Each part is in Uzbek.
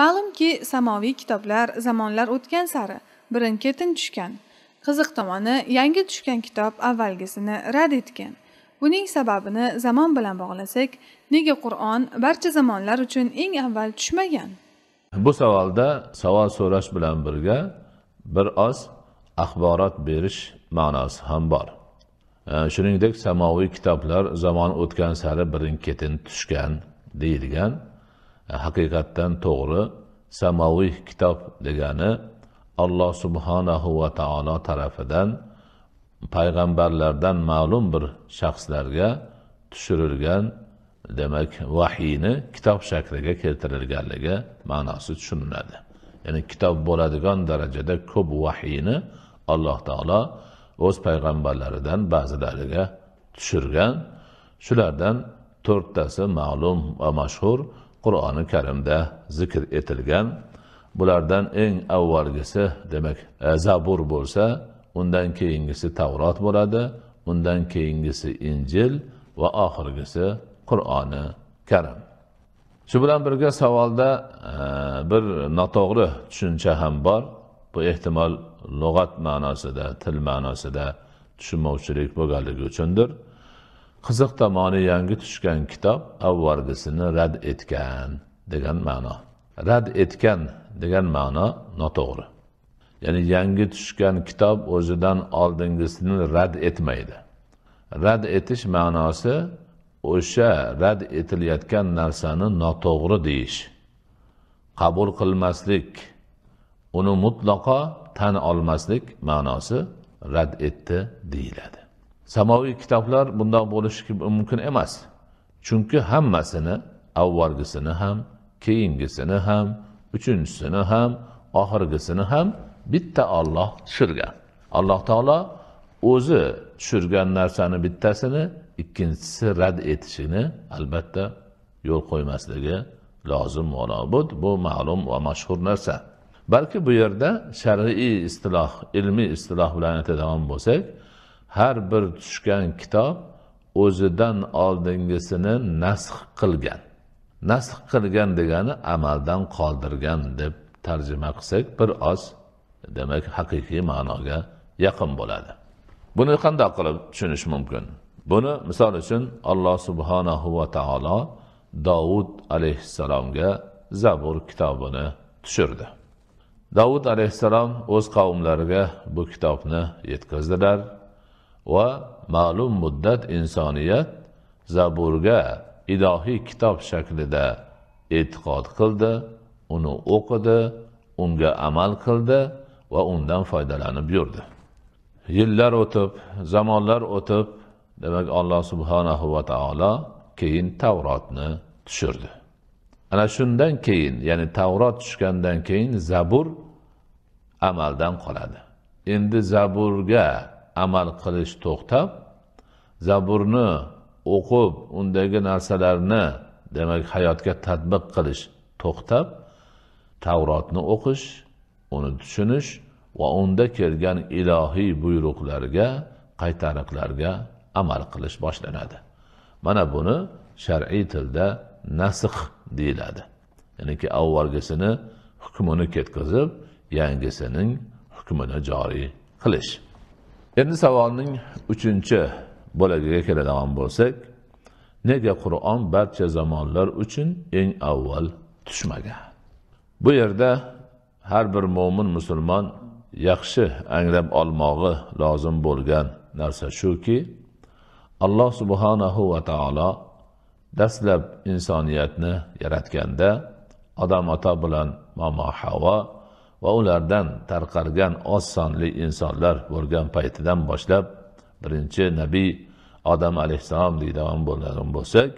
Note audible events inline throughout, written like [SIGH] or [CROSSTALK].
ma'lumki samoviy kitoblar zamonlar o'tgan sari birin ketin tushgan qiziq tomoni yangi tushgan kitob avvalgisini rad etgan buning sababini zamon bilan bog'lasak nega qur'on barcha zamonlar uchun eng avval tushmagan bu savolda savol so'rash bilan birga bir oz axborot berish ma'nosi ham bor e, shuningdek samoviy kitoblar zamon o'tgan sari birin ketin tushgan deyilgan E, haqiqatdan to'g'ri samoviy kitob degani alloh subhanahu va taolo tarafidan payg'ambarlardan ma'lum bir shaxslarga tushirilgan demak vahiyni kitob shakliga keltirilganligi ma'nosi tushuniladi ya'ni kitob bo'ladigan darajada ko'p vahiyni alloh taolo o'z payg'ambarlaridan ba'zilariga tushirgan shulardan to'rttasi ma'lum va mashhur qur'oni karimda zikr etilgan bulardan eng avvalgisi demak e, zabur bo'lsa undan keyingisi tavrot bo'ladi undan keyingisi injil va oxirgisi qur'oni karim shu bilan birga savolda e, bir noto'g'ri tushuncha ham bor bu ehtimol lug'at ma'nosida til ma'nosida tushunmovchilik bo'lganligi uchundir qiziq tomoni yangi tushgan kitob avvalgisini rad etgan degan ma'no rad etgan degan ma'no noto'g'ri ya'ni yangi tushgan kitob o'zidan oldingisini rad etmaydi rad etish ma'nosi o'sha rad etilayotgan narsani noto'g'ri deyish qabul qilmaslik uni mutlaqo tan olmaslik ma'nosi rad etdi deyiladi samoviy kitoblar bundoq bo'lishi mumkin emas chunki hammasini avvalgisini ham keyingisini ham uchinchisini ham oxirgisini ham bitta olloh tushirgan alloh taolo o'zi tushirgan narsani bittasini ikkinchisi rad etishini albatta yo'l qo'ymasligi lozim va bu ma'lum va mashhur narsa balki bu yerda shar'iy istiloh ilmiy istiloh bilan aytadigan bo'lsak har bir tushgan kitob o'zidan oldingisini nasx qilgan nasx qilgan degani amaldan qoldirgan deb tarjima qilsak bir oz demak haqiqiy ma'noga yaqin bo'ladi buni qanday qilib tushunish mumkin buni misol uchun alloh subhanahu va taolo dovud alayhissalomga zabur kitobini tushirdi davud alayhissalom o'z qavmlariga bu kitobni yetkazdilar va ma'lum muddat insoniyat zaburga ilohiy kitob shaklida e'tiqod qildi uni o'qidi unga amal qildi va undan foydalanib yurdi yillar o'tib zamonlar o'tib demak alloh subhanahu va taolo keyin tavrotni tushirdi ana shundan keyin ya'ni tavrot tushgandan keyin zabur amaldan qoladi endi zaburga amal qilish to'xtab zaburni o'qib undagi narsalarni demak hayotga tadbiq qilish to'xtab tavrotni o'qish uni tushunish va unda kelgan ilohiy buyruqlarga qaytariqlarga amal qilish boshlanadi mana buni shar'iy tilda nasx deyiladi ya'niki avvalgisini hukmini ketkazib yangisining hukmini joriy qilish endi savolning uchinchi bo'lagiga keladigan bo'lsak nega qur'on barcha zamonlar uchun eng avval tushmagan bu yerda har bir mo'min musulmon yaxshi anglab olmog'i lozim bo'lgan narsa shuki alloh subhanahu va taolo dastlab insoniyatni yaratganda odam ota bilan momo havo va ulardan tarqalgan oz sonli insonlar bo'lgan paytidan boshlab birinchi nabiy odam alayhissalom deydigan bo'ladigan bo'lsak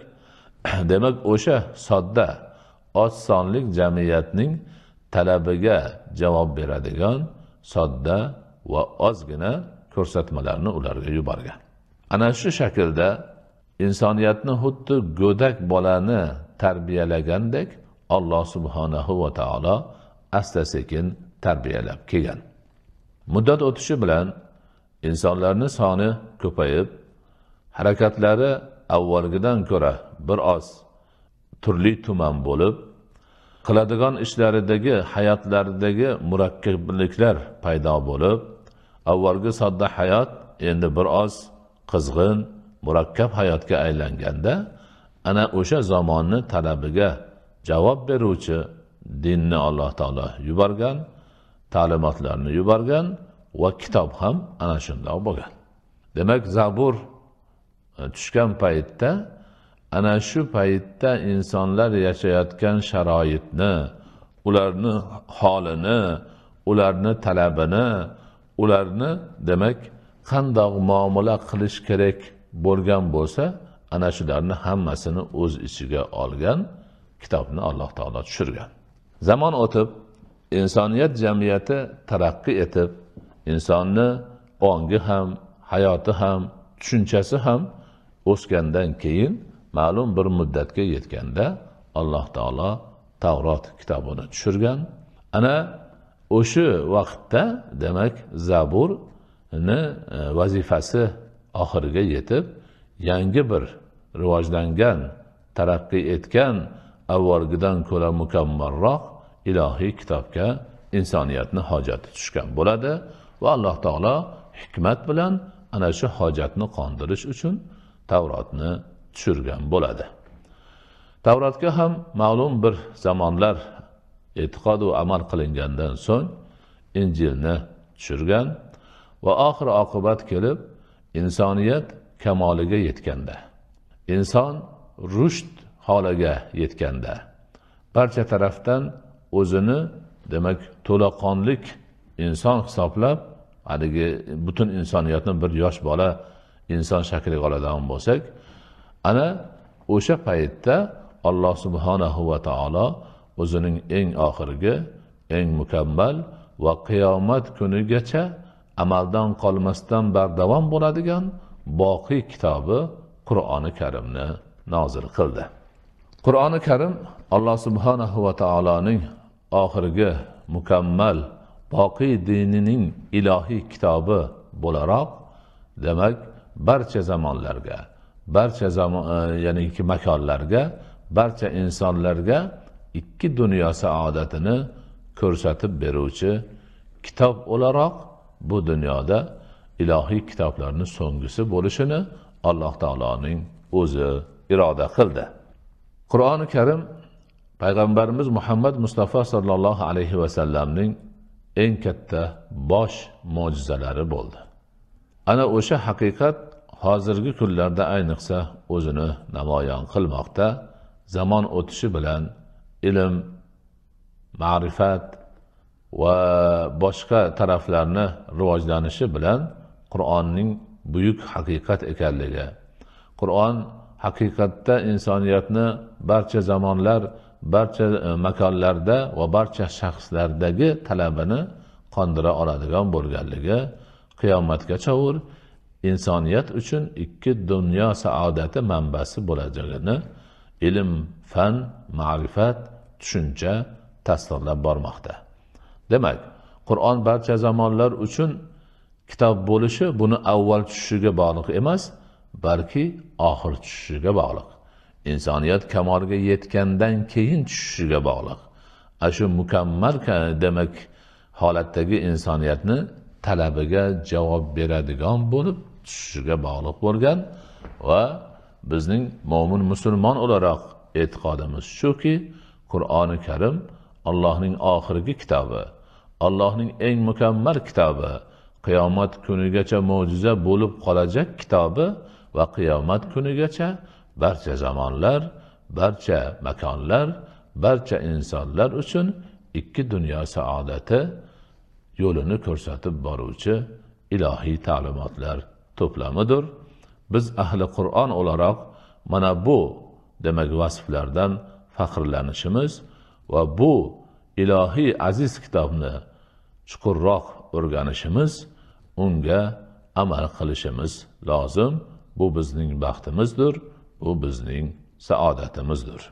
[CLEARS THROAT] demak o'sha sodda oz sonli jamiyatning talabiga javob beradigan sodda va ozgina ko'rsatmalarni ularga yuborgan ana shu shaklda insoniyatni xuddi go'dak bolani tarbiyalagandek alloh subhanahu va taolo asta sekin tarbiyalab kelgan muddat o'tishi bilan insonlarni soni ko'payib harakatlari avvalgidan ko'ra bir oz turli tuman bo'lib qiladigan ishlaridagi hayotlaridagi murakkabliklar paydo bo'lib avvalgi sodda hayot endi bir oz qizg'in murakkab hayotga aylanganda ana o'sha zamonni talabiga javob beruvchi dinni alloh taolo yuborgan ta'limotlarni yuborgan va kitob ham ana shundoq bo'lgan demak zabur e, tushgan paytda ana shu paytda insonlar yashayotgan sharoitni ularni holini ularni talabini ularni demak qandoq muomala qilish kerak bo'lgan bo'lsa ana shularni hammasini o'z ichiga olgan kitobni alloh taolo tushirgan zamon o'tib insoniyat jamiyati taraqqiy etib insonni ongi ham hayoti ham tushunchasi ham o'sgandan keyin ma'lum bir muddatga yetganda alloh taolo tavrot kitobini tushirgan ana o'sha vaqtda demak zaburni e, vazifasi oxiriga yetib yangi bir rivojlangan taraqqiy etgan avvalgidan ko'ra mukammalroq ilohiy kitobga insoniyatni hojati tushgan bo'ladi va alloh taolo hikmat bilan ana shu hojatni qondirish uchun tavrotni tushirgan bo'ladi tavrotga ham ma'lum bir zamonlar e'tiqodu amal qilingandan so'ng injilni tushirgan va oxir oqibat kelib insoniyat kamoliga yetganda inson rusht holiga yetganda barcha tarafdan o'zini demak to'laqonlik inson hisoblab haligi butun insoniyatni bir yosh bola inson shakliga oladigan bo'lsak ana o'sha paytda alloh subhanahu va taolo o'zining eng oxirgi eng mukammal va qiyomat kunigacha amaldan qolmasdan bardavom bo'ladigan boqiy kitobi qur'oni karimni nozil qildi qur'oni karim alloh subhanahu va taoloning oxirgi mukammal boqiy dinining ilohiy kitobi bo'laroq demak barcha zamonlarga barcha zamon e, ya'niki makonlarga barcha insonlarga ikki dunyo saodatini ko'rsatib beruvchi kitob o'laroq bu dunyoda ilohiy kitoblarni so'nggisi bo'lishini alloh taoloning o'zi iroda qildi qur'oni karim payg'ambarimiz muhammad mustafa sollallohu alayhi vasallamning eng katta bosh mo'jizalari bo'ldi ana o'sha haqiqat hozirgi kunlarda ayniqsa o'zini namoyon qilmoqda zamon o'tishi bilan ilm ma'rifat va boshqa taraflarni rivojlanishi bilan qur'onning buyuk haqiqat ekanligi qur'on haqiqatda insoniyatni barcha zamonlar barcha e, makonlarda va barcha shaxslardagi talabini qondira oladigan bo'lganligi qiyomatgacha u insoniyat uchun ikki dunyo saodati manbasi bo'lajagini ilm fan ma'rifat tushuncha tasdiqlab bormoqda demak qur'on barcha zamonlar uchun kitob bo'lishi buni avval tushishiga bog'liq emas balki oxir tushishiga bog'liq insoniyat kamolga yetgandan keyin tushishiga bog'liq ana shu mukammal demak holatdagi insoniyatni talabiga javob beradigan bo'lib tushishiga bog'liq bo'lgan va bizning mo'min musulmon o'laroq e'tiqodimiz shuki qur'oni karim allohning oxirgi kitobi allohning eng mukammal kitobi qiyomat kunigacha mo'jiza bo'lib qolajak kitobi va qiyomat kunigacha barcha zamonlar barcha makonlar barcha insonlar uchun ikki dunyo saodati yo'lini ko'rsatib boruvchi ilohiy ta'limotlar to'plamidir biz ahli qur'on o'laroq mana bu demak vasflardan faxrlanishimiz va bu ilohiy aziz kitobni chuqurroq o'rganishimiz unga amal qilishimiz lozim bu bizning baxtimizdir u bizning saodatimizdir